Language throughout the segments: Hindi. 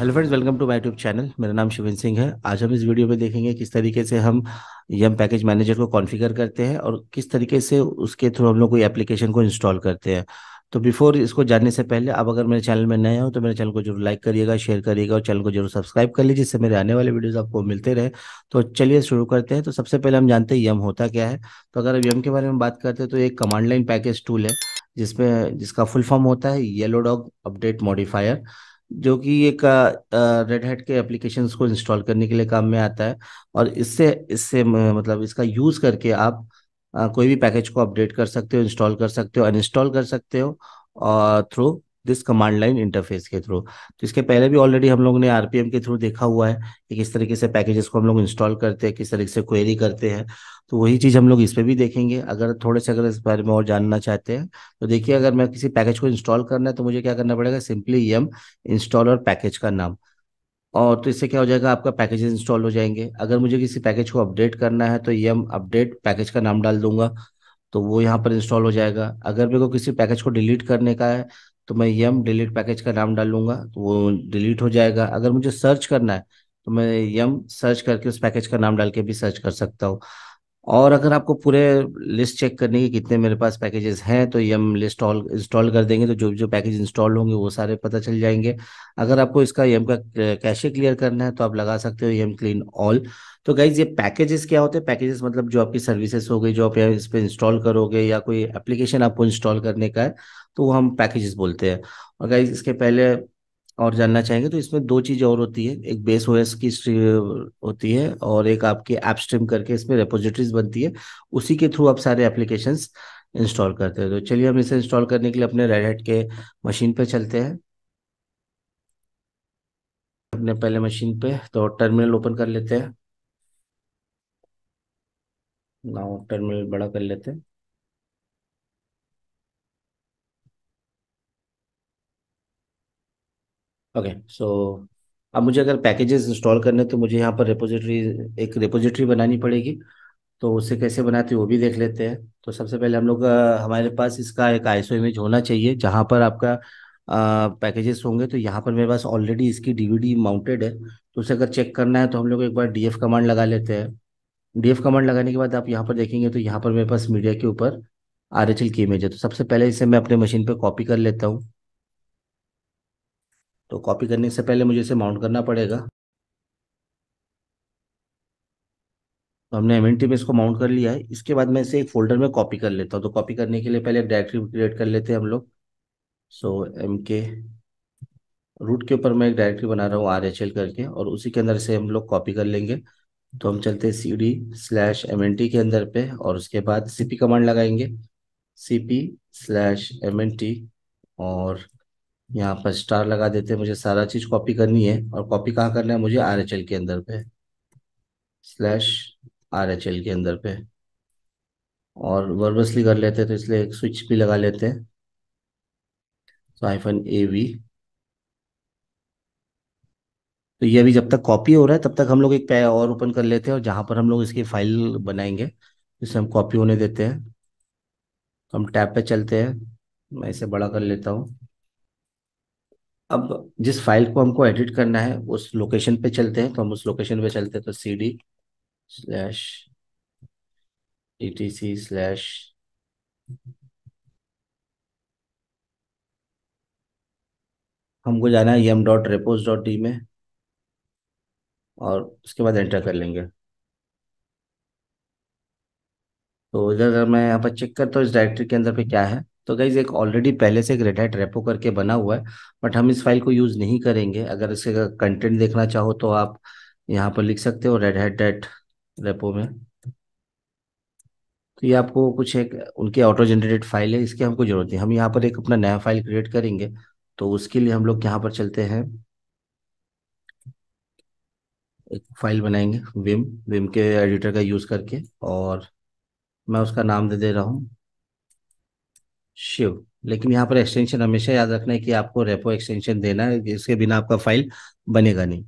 hello friends welcome to my tube channel मेरा नाम शिविन सिंह है आज हम इस वीडियो में देखेंगे किस तरीके से हम यम पैकेज मैनेजर को कॉन्फ़िगर करते हैं और किस तरीके से उसके थ्रू हम लोग कोई एप्लीकेशन को इंस्टॉल करते हैं तो बिफोर इसको जानने से पहले आप अगर मेरे चैनल में नए हो तो मेरे चैनल को जरूर लाइक करिएगा शेयर करिएगा और चैनल को जरूर सब्सक्राइब कर लीजिए जिससे मेरे आने वाले वीडियोज आपको मिलते रहे तो चलिए शुरू करते हैं तो सबसे पहले हम जानते हैं यम होता क्या है तो अगर यम के बारे में बात करते हैं तो एक कमांड लाइन पैकेज टूल है जिसमें जिसका फुल फॉर्म होता है येलो डॉग अपडेट मॉडिफायर जो कि एक रेड हेड के एप्लीकेशन को इंस्टॉल करने के लिए काम में आता है और इससे इससे मतलब इसका यूज करके आप आ, कोई भी पैकेज को अपडेट कर सकते हो इंस्टॉल कर सकते हो अनइंस्टॉल कर सकते हो और through this command line interface के थ्रू तो इसके पहले भी ऑलरेडी हम लोग ने आरपीएम के थ्रू देखा हुआ है कि किस तरीके से पैकेजेस को हम लोग इंस्टॉल करते हैं किस तरीके से क्वेरी करते हैं तो वही चीज़ हम लोग इस पर भी देखेंगे अगर थोड़े से अगर इस बारे में और जानना चाहते हैं तो देखिए अगर मैं किसी पैकेज को इंस्टॉल करना है तो मुझे क्या करना पड़ेगा सिंपली एम इंस्टॉलर पैकेज का नाम और तो इससे क्या हो जाएगा आपका पैकेज इंस्टॉल हो जाएंगे अगर मुझे किसी पैकेज को अपडेट करना है तो एम अपडेट पैकेज का नाम डाल दूंगा तो वो यहाँ पर इंस्टॉल हो जाएगा अगर मेरे को किसी पैकेज को डिलीट करने का है तो मैं यम डिलीट पैकेज का नाम डालूंगा तो वो डिलीट हो जाएगा अगर मुझे सर्च करना है तो मैं यम सर्च करके उस पैकेज का नाम डाल के भी सर्च कर सकता हूँ और अगर आपको पूरे लिस्ट चेक करने की कितने मेरे पास पैकेजेस हैं तो यम लिस्ट ऑल इंस्टॉल कर देंगे तो जो जो पैकेज इंस्टॉल होंगे वो सारे पता चल जाएंगे अगर आपको इसका यम का कैशे क्लियर करना है तो आप लगा सकते हो यम क्लीन ऑल तो गाइज ये पैकेजेस क्या होते हैं पैकेजेस मतलब जो आपकी सर्विसेज हो गई जो आप इस पर इंस्टॉल करोगे या कोई एप्लीकेशन आपको इंस्टॉल करने का है तो वो हम पैकेजेस बोलते हैं और गाइज इसके पहले और जानना चाहेंगे तो इसमें दो चीज़ें और होती है एक बेस ओएस की होती है और एक आपके ऐप स्ट्रीम करके इसमें रेपोजिटरीज बनती है उसी के थ्रू आप सारे एप्लीकेशन इंस्टॉल करते हैं तो चलिए हम इसे इंस्टॉल करने के लिए अपने रेड हेड के मशीन पर चलते हैं अपने पहले मशीन पे तो टर्मिनल ओपन कर लेते हैं नाउ टर्मिनल बड़ा कर लेते हैं ओके सो अब मुझे अगर पैकेजेस इंस्टॉल करने तो मुझे यहाँ पर रेपोजिटरी एक रेपोजिटरी बनानी पड़ेगी तो उसे कैसे बनाते वो भी देख लेते हैं तो सबसे पहले हम लोग हमारे पास इसका एक आईसो इमेज होना चाहिए जहाँ पर आपका पैकेजेस होंगे तो यहाँ पर मेरे पास ऑलरेडी इसकी डीवीडी माउंटेड है तो उसे अगर चेक करना है तो हम लोग एक बार डीएफ कमांड लगा लेते हैं एफ कमांड लगाने के बाद आप यहाँ पर देखेंगे तो यहाँ पर मेरे पास मीडिया के ऊपर आर एच एल की इमेज है तो सबसे पहले इसे मैं अपने मशीन पर कॉपी कर लेता हूँ तो कॉपी करने से पहले मुझे इसे माउंट करना पड़ेगा तो हमने एम में इसको माउंट कर लिया है इसके बाद मैं इसे एक फोल्डर में कॉपी कर लेता हूँ तो कॉपी करने के लिए पहले एक डायरेक्टरी क्रिएट कर लेते हैं हम लोग सो एम के रूट के ऊपर मैं एक डायरेक्टरी बना रहा हूँ आर एच एल करके और उसी के अंदर से हम लोग कॉपी कर लेंगे तो हम चलते हैं C D slash M N T के अंदर पे और उसके बाद सी पी कमांड लगाएंगे C P slash M N T और यहाँ पर स्टार लगा देते हैं मुझे सारा चीज़ कॉपी करनी है और कॉपी कहाँ करना है मुझे आर एच एल के अंदर पे स्लैश आर एच एल के अंदर पे और वर्बसली कर लेते हैं तो इसलिए एक स्विच भी लगा लेते हैं तो आईफन ए वी तो ये अभी जब तक कॉपी हो रहा है तब तक हम लोग एक और ओपन कर लेते हैं और जहाँ पर हम लोग इसकी फाइल बनाएंगे जिससे हम कॉपी होने देते हैं तो हम टैब पे चलते हैं मैं इसे बड़ा कर लेता हूँ अब जिस फाइल को हमको एडिट करना है उस लोकेशन पे चलते हैं तो हम उस लोकेशन पे चलते हैं तो C D slash E T C slash हमको जाना है yum dot repos dot D में और उसके बाद एंटर कर लेंगे तो इधर अगर मैं यहाँ पर चेक करता हूँ इस डायरेक्टरी के अंदर पे क्या है तो गाइज एक ऑलरेडी पहले से एक रेड रेपो करके बना हुआ है बट हम इस फाइल को यूज़ नहीं करेंगे अगर इसे कंटेंट देखना चाहो तो आप यहाँ पर लिख सकते हो रेड हेट डेट रेपो में तो ये आपको कुछ एक उनकी ऑटो जनरेटेड फाइल है इसकी हमको जरूरत है हम यहाँ पर एक अपना नया फाइल क्रिएट करेंगे तो उसके लिए हम लोग यहाँ पर चलते हैं एक फाइल बनाएंगे विम विम के एडिटर का यूज़ करके और मैं उसका नाम दे दे रहा हूँ शिव लेकिन यहाँ पर एक्सटेंशन हमेशा याद रखना है कि आपको रेपो एक्सटेंशन देना है इसके बिना आपका फाइल बनेगा नहीं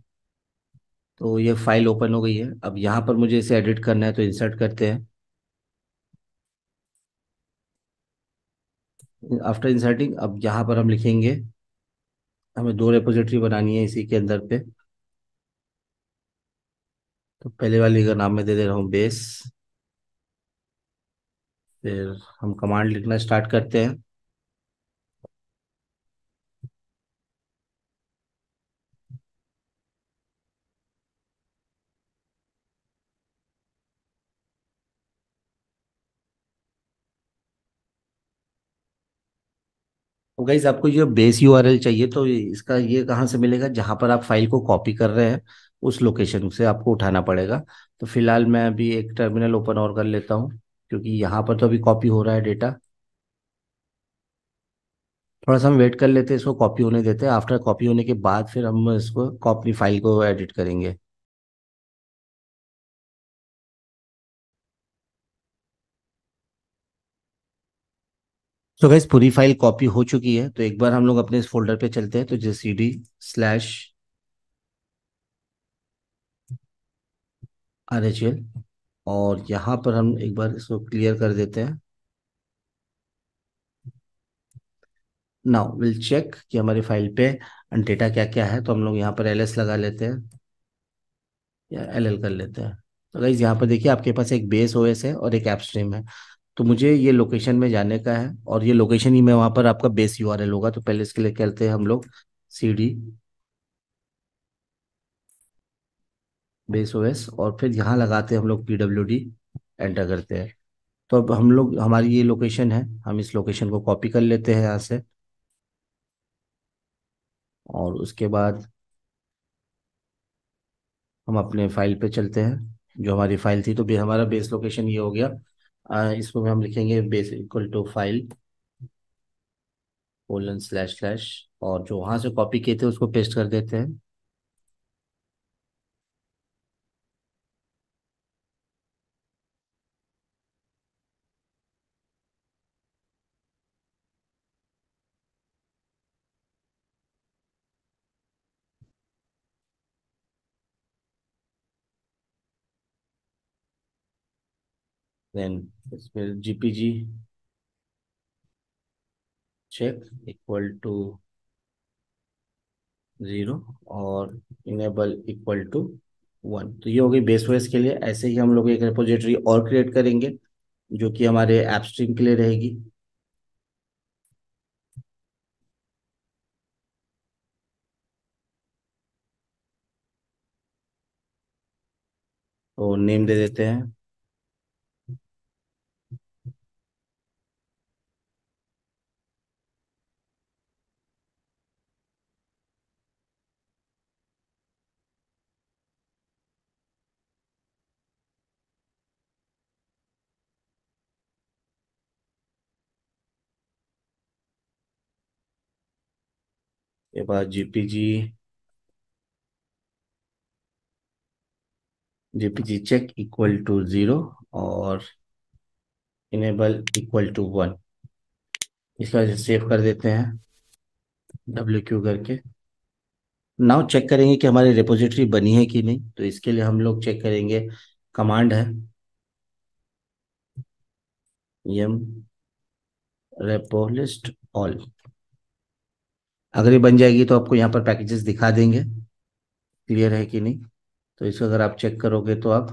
तो ये फाइल ओपन हो गई है अब यहाँ पर मुझे इसे एडिट करना है तो इंसर्ट करते हैं आफ्टर इंसर्टिंग अब यहाँ पर हम लिखेंगे हमें दो रेपोजिटरी बनानी है इसी के अंदर पे तो पहले वाली का नाम मैं दे दे रहा हूँ बेस फिर हम कमांड लिखना स्टार्ट करते हैं तो गाइज आपको जो बेस यू चाहिए तो इसका ये कहाँ से मिलेगा जहाँ पर आप फाइल को कॉपी कर रहे हैं उस लोकेशन से आपको उठाना पड़ेगा तो फिलहाल मैं अभी एक टर्मिनल ओपन और कर लेता हूँ क्योंकि यहाँ पर तो अभी कॉपी हो रहा है डेटा थोड़ा सा हम वेट कर लेते हैं इसको कॉपी होने देते हैं आफ्टर कॉपी होने के बाद फिर हम इसको कॉपी फाइल को एडिट करेंगे तो गैस पूरी फाइल कॉपी हो चुकी है तो एक बार हम लोग अपने इस फोल्डर पे चलते हैं तो J C D slash R H L और यहां पर हम एक बार इसको क्लियर कर देते हैं नाउ विल चेक कि हमारी फाइल पे डेटा क्या क्या है तो हम लोग यहाँ पर एल एस लगा लेते हैं या एल एल कर लेते हैं तो गाइज यहाँ पर देखिए आपके पास एक बेस ओएस है और एक एप स्ट्रीम है तो मुझे ये लोकेशन में जाने का है और ये लोकेशन ही में वहां पर आपका बेस यू होगा तो पहले इसके लिए कहते हैं हम लोग सी डी बेस ओएस और फिर यहाँ लगाते हैं हम लोग पी डब्ल्यू डी एंटर करते हैं तो अब हम लोग हमारी ये लोकेशन है हम इस लोकेशन को कॉपी कर लेते हैं यहाँ से और उसके बाद हम अपने फाइल पे चलते हैं जो हमारी फाइल थी तो हमारा बेस लोकेशन ये हो गया Uh, इसको हम लिखेंगे base equal to file colon slash slash और जो वहां से कॉपी किए थे उसको पेस्ट कर देते हैं then spell GPG check equal to zero और इनेबल इक्वल टू वन तो ये हो गई बेस वेस के लिए ऐसे ही हम लोग एक रिपोजिटरी और क्रिएट करेंगे जो कि हमारे एप स्ट्रीम के लिए रहेगी तो नेम दे देते हैं बाद GPG GPG check equal to zero और इनेबल इक्वल टू वन इसका वजह सेव कर देते हैं डब्ल्यू क्यू करके नाउ चेक करेंगे कि हमारी रिपोजिटरी बनी है कि नहीं तो इसके लिए हम लोग चेक करेंगे कमांड है यम रेपो लिस्ट ऑल अगर ये बन जाएगी तो आपको यहाँ पर पैकेजेस दिखा देंगे क्लियर है कि नहीं तो इसको अगर आप चेक करोगे तो आप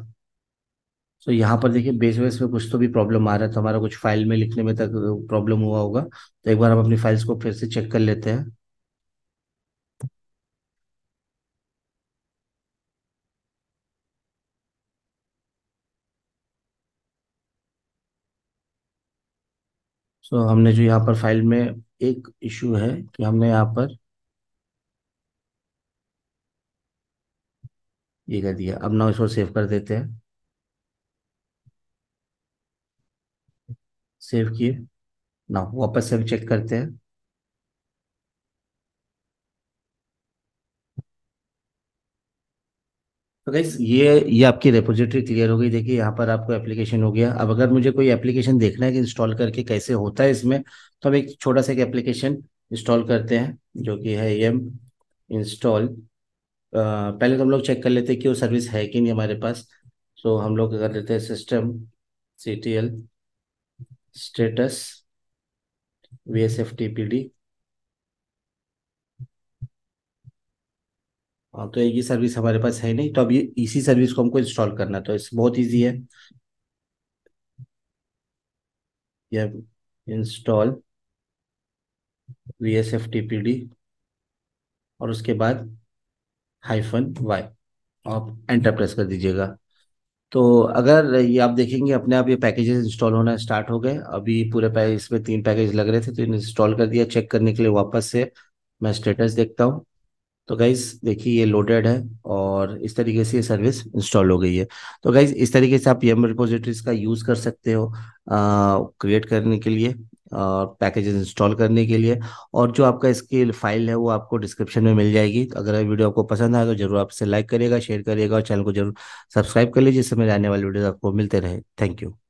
तो यहाँ पर देखिए बेस वेस में कुछ तो भी प्रॉब्लम आ रहा है तो हमारा कुछ फाइल में लिखने में तक प्रॉब्लम हुआ होगा तो एक बार हम अपनी फाइल्स को फिर से चेक कर लेते हैं सो so, हमने जो यहाँ पर फाइल में एक इशू है कि हमने यहाँ पर ये कर दिया अब ना इसको सेव कर देते हैं सेव किए ना वापस से चेक करते हैं तो ये ये आपकी रेपोजिटरी क्लियर हो गई देखिए यहाँ पर आपको एप्लीकेशन हो गया अब अगर मुझे कोई एप्लीकेशन देखना है कि इंस्टॉल करके कैसे होता है इसमें तो हम एक छोटा सा एक एप्लीकेशन इंस्टॉल करते हैं जो कि है एम इंस्टॉल पहले तो हम लोग चेक कर लेते हैं कि वो सर्विस है कि नहीं हमारे पास तो हम लोग कर लेते हैं system C T L status V S F T P D हाँ तो ये सर्विस हमारे पास है नहीं तो अब ये इसी सर्विस को हमको इंस्टॉल करना तो इस बहुत इजी है या install V S F T P D और उसके बाद हाइफन वाई आप एंटर प्रेस कर दीजिएगा तो अगर ये आप देखेंगे अपने आप ये पैकेजेस इंस्टॉल होना स्टार्ट हो गए अभी पूरे पैकेज इसमें तीन पैकेज लग रहे थे तो इन्हें इंस्टॉल कर दिया चेक करने के लिए वापस से मैं स्टेटस देखता हूँ तो गाइज देखिए ये लोडेड है और इस तरीके से ये सर्विस इंस्टॉल हो गई है तो गाइज इस तरीके से आप यम रिपोजिटरीज का यूज़ कर सकते हो क्रिएट करने के लिए और पैकेजेस इंस्टॉल करने के लिए और जो आपका इसकी फाइल है वो आपको डिस्क्रिप्शन में मिल जाएगी तो अगर वीडियो आपको पसंद आए तो जरूर आप इसे लाइक करिएगा शेयर करिएगा और चैनल को जरूर सब्सक्राइब कर लीजिए जिससे मेरे आने वाले वीडियो आपको मिलते रहे थैंक यू